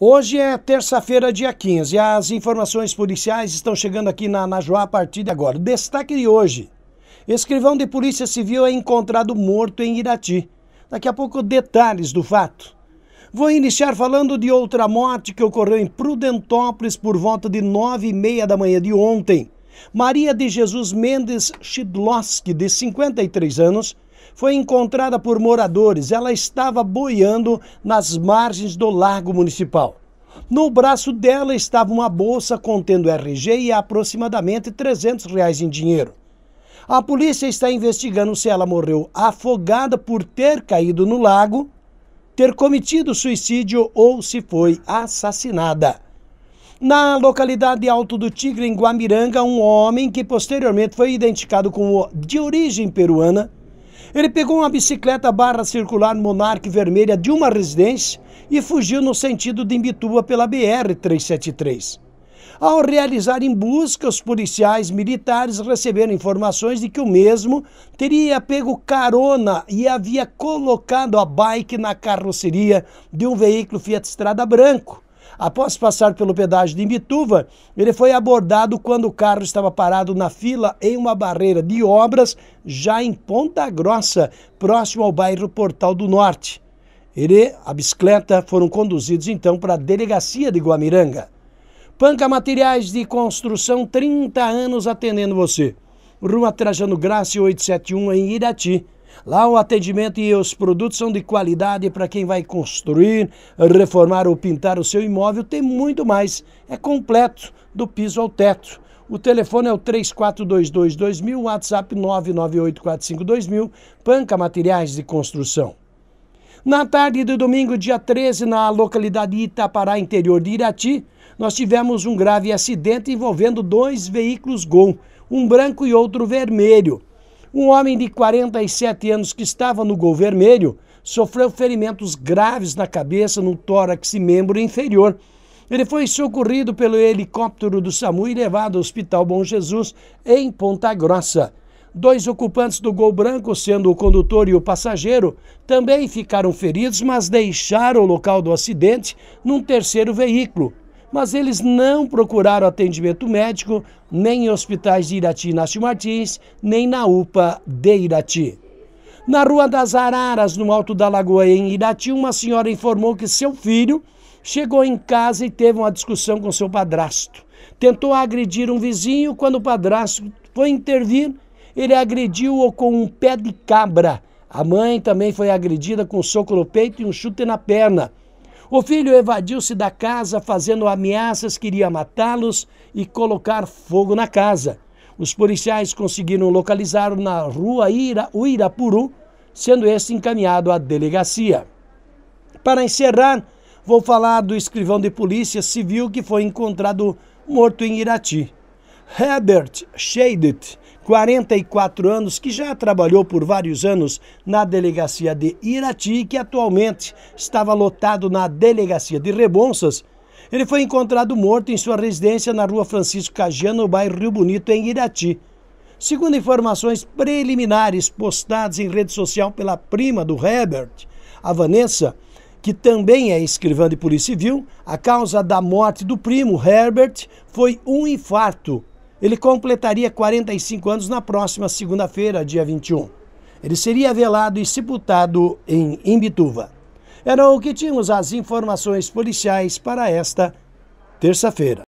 Hoje é terça-feira, dia 15, e as informações policiais estão chegando aqui na Najuá a partir de agora. Destaque de hoje: escrivão de Polícia Civil é encontrado morto em Irati. Daqui a pouco, detalhes do fato. Vou iniciar falando de outra morte que ocorreu em Prudentópolis por volta de nove e meia da manhã de ontem. Maria de Jesus Mendes Chidlowski, de 53 anos, foi encontrada por moradores. Ela estava boiando nas margens do Largo Municipal. No braço dela estava uma bolsa contendo RG e aproximadamente 300 reais em dinheiro. A polícia está investigando se ela morreu afogada por ter caído no lago, ter cometido suicídio ou se foi assassinada. Na localidade Alto do Tigre, em Guamiranga, um homem que posteriormente foi identificado como de origem peruana ele pegou uma bicicleta barra circular Monarque vermelha de uma residência e fugiu no sentido de Imbituba pela BR-373. Ao realizar em busca, os policiais militares receberam informações de que o mesmo teria pego carona e havia colocado a bike na carroceria de um veículo Fiat Strada Branco. Após passar pelo pedágio de Imbituva, ele foi abordado quando o carro estava parado na fila em uma barreira de obras já em Ponta Grossa, próximo ao bairro Portal do Norte. Ele, a bicicleta, foram conduzidos então para a delegacia de Guamiranga. Panca Materiais de Construção, 30 anos atendendo você. Rua Trajano Graça, 871, em Irati. Lá o atendimento e os produtos são de qualidade para quem vai construir, reformar ou pintar o seu imóvel. Tem muito mais. É completo, do piso ao teto. O telefone é o 34222000, 2000 WhatsApp 998452000, Panca Materiais de Construção. Na tarde do domingo, dia 13, na localidade Itapará, interior de Irati, nós tivemos um grave acidente envolvendo dois veículos Gol, um branco e outro vermelho. Um homem de 47 anos que estava no gol vermelho sofreu ferimentos graves na cabeça, no tórax e membro inferior. Ele foi socorrido pelo helicóptero do SAMU e levado ao Hospital Bom Jesus, em Ponta Grossa. Dois ocupantes do Gol Branco, sendo o condutor e o passageiro, também ficaram feridos, mas deixaram o local do acidente num terceiro veículo, mas eles não procuraram atendimento médico nem em hospitais de Irati Inácio Martins, nem na UPA de Irati. Na Rua das Araras, no Alto da Lagoa, em Irati, uma senhora informou que seu filho chegou em casa e teve uma discussão com seu padrasto. Tentou agredir um vizinho, quando o padrasto foi intervir, ele agrediu-o com um pé de cabra. A mãe também foi agredida com um soco no peito e um chute na perna. O filho evadiu-se da casa, fazendo ameaças que iria matá-los e colocar fogo na casa. Os policiais conseguiram localizá-lo na rua Ira, Uirapuru, sendo este encaminhado à delegacia. Para encerrar, vou falar do escrivão de polícia civil que foi encontrado morto em Irati. Herbert Shaded. 44 anos, que já trabalhou por vários anos na delegacia de Irati, que atualmente estava lotado na delegacia de Rebonsas, Ele foi encontrado morto em sua residência na rua Francisco Cajano, no bairro Rio Bonito, em Irati. Segundo informações preliminares postadas em rede social pela prima do Herbert, a Vanessa, que também é escrivã de Polícia Civil, a causa da morte do primo Herbert foi um infarto ele completaria 45 anos na próxima segunda-feira, dia 21. Ele seria velado e sepultado em Imbituva. Era o que tínhamos as informações policiais para esta terça-feira.